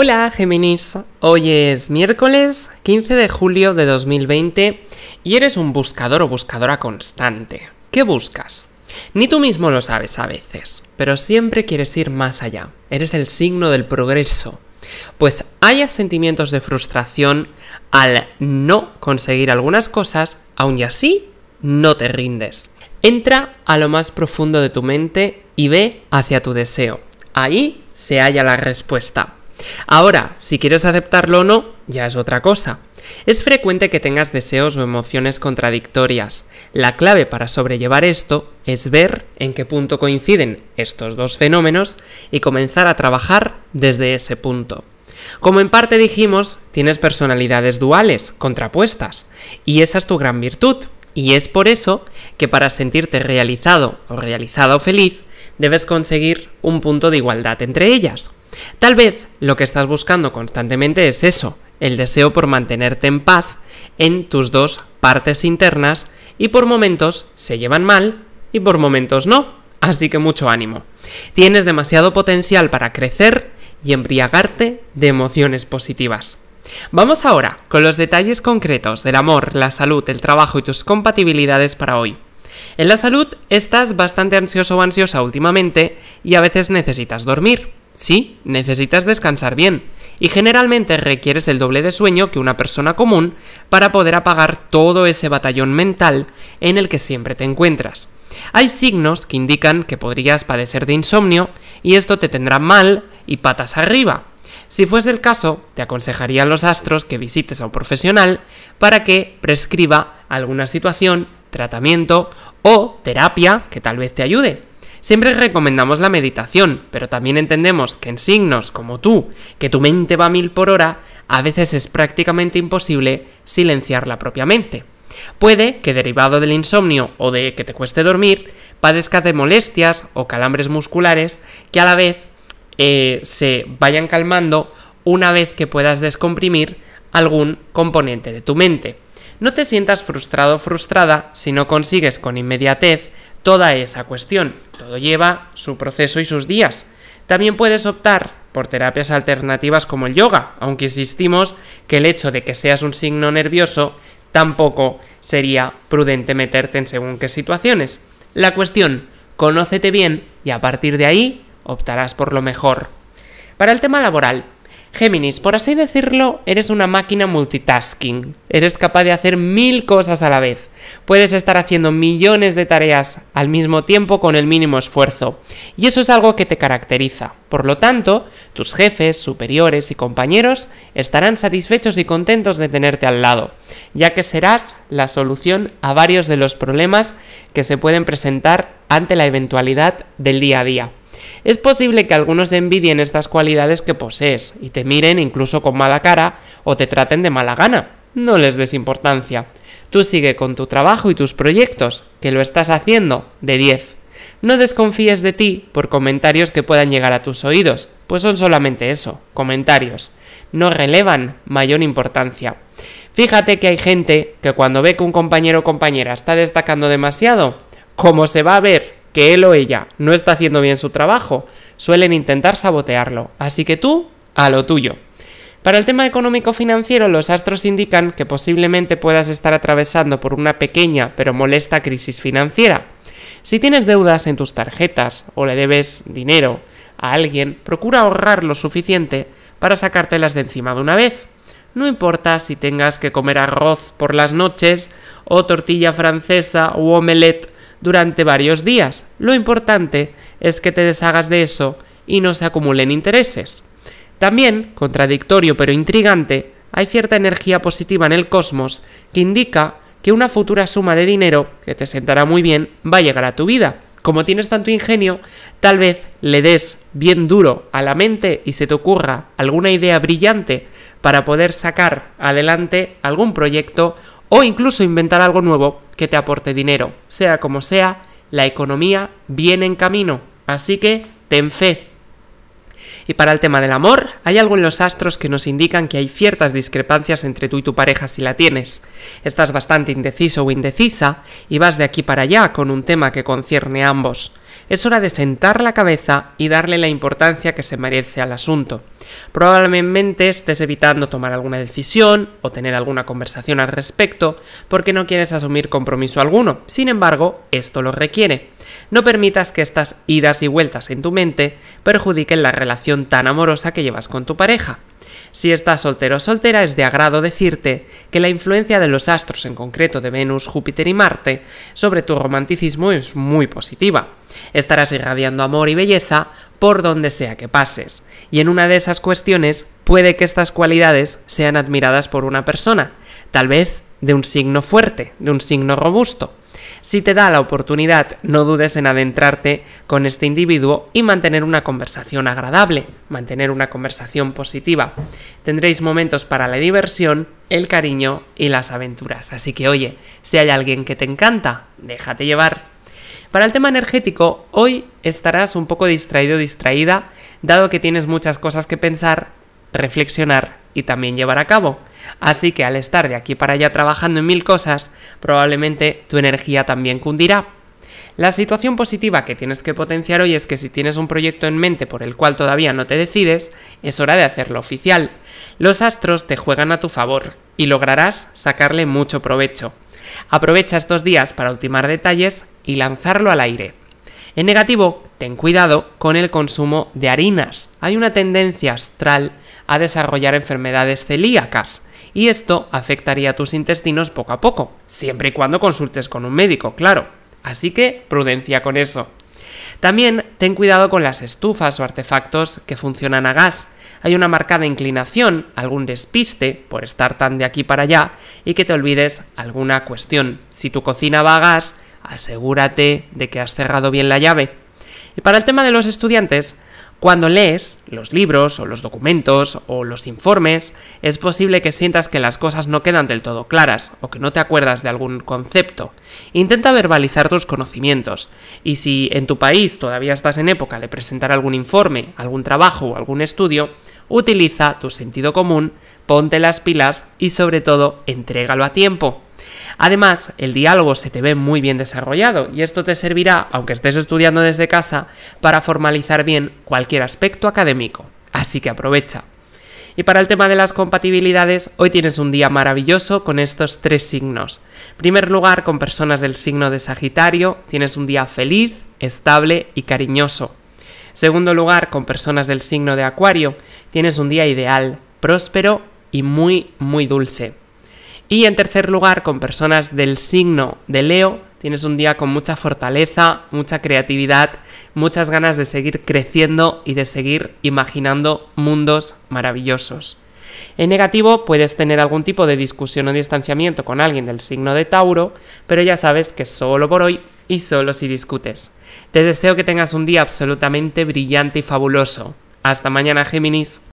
Hola Géminis, hoy es miércoles 15 de julio de 2020 y eres un buscador o buscadora constante. ¿Qué buscas? Ni tú mismo lo sabes a veces, pero siempre quieres ir más allá. Eres el signo del progreso. Pues haya sentimientos de frustración al no conseguir algunas cosas, aún y así no te rindes. Entra a lo más profundo de tu mente y ve hacia tu deseo. Ahí se halla la respuesta. Ahora, si quieres aceptarlo o no, ya es otra cosa. Es frecuente que tengas deseos o emociones contradictorias. La clave para sobrellevar esto es ver en qué punto coinciden estos dos fenómenos y comenzar a trabajar desde ese punto. Como en parte dijimos, tienes personalidades duales, contrapuestas, y esa es tu gran virtud, y es por eso que para sentirte realizado o realizada o feliz, debes conseguir un punto de igualdad entre ellas. Tal vez lo que estás buscando constantemente es eso, el deseo por mantenerte en paz en tus dos partes internas y por momentos se llevan mal y por momentos no. Así que mucho ánimo. Tienes demasiado potencial para crecer y embriagarte de emociones positivas. Vamos ahora con los detalles concretos del amor, la salud, el trabajo y tus compatibilidades para hoy. En la salud estás bastante ansioso o ansiosa últimamente y a veces necesitas dormir. Sí, necesitas descansar bien y generalmente requieres el doble de sueño que una persona común para poder apagar todo ese batallón mental en el que siempre te encuentras. Hay signos que indican que podrías padecer de insomnio y esto te tendrá mal y patas arriba. Si fuese el caso, te a los astros que visites a un profesional para que prescriba alguna situación tratamiento o terapia que tal vez te ayude. Siempre recomendamos la meditación, pero también entendemos que en signos como tú, que tu mente va a mil por hora, a veces es prácticamente imposible silenciarla propiamente. propia mente. Puede que derivado del insomnio o de que te cueste dormir, padezcas de molestias o calambres musculares que a la vez eh, se vayan calmando una vez que puedas descomprimir algún componente de tu mente. No te sientas frustrado o frustrada si no consigues con inmediatez toda esa cuestión. Todo lleva su proceso y sus días. También puedes optar por terapias alternativas como el yoga, aunque insistimos que el hecho de que seas un signo nervioso tampoco sería prudente meterte en según qué situaciones. La cuestión, conócete bien y a partir de ahí optarás por lo mejor. Para el tema laboral, Géminis, por así decirlo, eres una máquina multitasking. Eres capaz de hacer mil cosas a la vez. Puedes estar haciendo millones de tareas al mismo tiempo con el mínimo esfuerzo. Y eso es algo que te caracteriza. Por lo tanto, tus jefes, superiores y compañeros estarán satisfechos y contentos de tenerte al lado, ya que serás la solución a varios de los problemas que se pueden presentar ante la eventualidad del día a día. Es posible que algunos envidien estas cualidades que posees y te miren incluso con mala cara o te traten de mala gana. No les des importancia. Tú sigue con tu trabajo y tus proyectos, que lo estás haciendo de 10. No desconfíes de ti por comentarios que puedan llegar a tus oídos, pues son solamente eso, comentarios. No relevan mayor importancia. Fíjate que hay gente que cuando ve que un compañero o compañera está destacando demasiado, como se va a ver que él o ella no está haciendo bien su trabajo, suelen intentar sabotearlo. Así que tú, a lo tuyo. Para el tema económico-financiero, los astros indican que posiblemente puedas estar atravesando por una pequeña pero molesta crisis financiera. Si tienes deudas en tus tarjetas o le debes dinero a alguien, procura ahorrar lo suficiente para sacártelas de encima de una vez. No importa si tengas que comer arroz por las noches o tortilla francesa o omelette durante varios días. Lo importante es que te deshagas de eso y no se acumulen intereses. También, contradictorio pero intrigante, hay cierta energía positiva en el cosmos que indica que una futura suma de dinero, que te sentará muy bien, va a llegar a tu vida. Como tienes tanto ingenio, tal vez le des bien duro a la mente y se te ocurra alguna idea brillante para poder sacar adelante algún proyecto o incluso inventar algo nuevo que te aporte dinero. Sea como sea, la economía viene en camino, así que ten fe. Y para el tema del amor, hay algo en los astros que nos indican que hay ciertas discrepancias entre tú y tu pareja si la tienes. Estás bastante indeciso o indecisa y vas de aquí para allá con un tema que concierne a ambos. Es hora de sentar la cabeza y darle la importancia que se merece al asunto. Probablemente estés evitando tomar alguna decisión o tener alguna conversación al respecto porque no quieres asumir compromiso alguno. Sin embargo, esto lo requiere no permitas que estas idas y vueltas en tu mente perjudiquen la relación tan amorosa que llevas con tu pareja. Si estás soltero o soltera, es de agrado decirte que la influencia de los astros, en concreto de Venus, Júpiter y Marte, sobre tu romanticismo es muy positiva. Estarás irradiando amor y belleza por donde sea que pases, y en una de esas cuestiones puede que estas cualidades sean admiradas por una persona, tal vez de un signo fuerte, de un signo robusto. Si te da la oportunidad, no dudes en adentrarte con este individuo y mantener una conversación agradable, mantener una conversación positiva. Tendréis momentos para la diversión, el cariño y las aventuras. Así que oye, si hay alguien que te encanta, déjate llevar. Para el tema energético, hoy estarás un poco distraído o distraída, dado que tienes muchas cosas que pensar, reflexionar y también llevar a cabo. Así que al estar de aquí para allá trabajando en mil cosas, probablemente tu energía también cundirá. La situación positiva que tienes que potenciar hoy es que si tienes un proyecto en mente por el cual todavía no te decides, es hora de hacerlo oficial. Los astros te juegan a tu favor y lograrás sacarle mucho provecho. Aprovecha estos días para ultimar detalles y lanzarlo al aire. En negativo, ten cuidado con el consumo de harinas. Hay una tendencia astral a desarrollar enfermedades celíacas y esto afectaría tus intestinos poco a poco, siempre y cuando consultes con un médico, claro. Así que prudencia con eso. También ten cuidado con las estufas o artefactos que funcionan a gas. Hay una marcada inclinación, algún despiste por estar tan de aquí para allá y que te olvides alguna cuestión. Si tu cocina va a gas, asegúrate de que has cerrado bien la llave. Y para el tema de los estudiantes, cuando lees los libros o los documentos o los informes, es posible que sientas que las cosas no quedan del todo claras o que no te acuerdas de algún concepto. Intenta verbalizar tus conocimientos y si en tu país todavía estás en época de presentar algún informe, algún trabajo o algún estudio, utiliza tu sentido común, ponte las pilas y sobre todo entrégalo a tiempo. Además, el diálogo se te ve muy bien desarrollado y esto te servirá, aunque estés estudiando desde casa, para formalizar bien cualquier aspecto académico. Así que aprovecha. Y para el tema de las compatibilidades, hoy tienes un día maravilloso con estos tres signos. En primer lugar, con personas del signo de Sagitario, tienes un día feliz, estable y cariñoso. En segundo lugar, con personas del signo de Acuario, tienes un día ideal, próspero y muy, muy dulce. Y en tercer lugar, con personas del signo de Leo, tienes un día con mucha fortaleza, mucha creatividad, muchas ganas de seguir creciendo y de seguir imaginando mundos maravillosos. En negativo puedes tener algún tipo de discusión o distanciamiento con alguien del signo de Tauro, pero ya sabes que solo por hoy y solo si discutes. Te deseo que tengas un día absolutamente brillante y fabuloso. Hasta mañana, Géminis.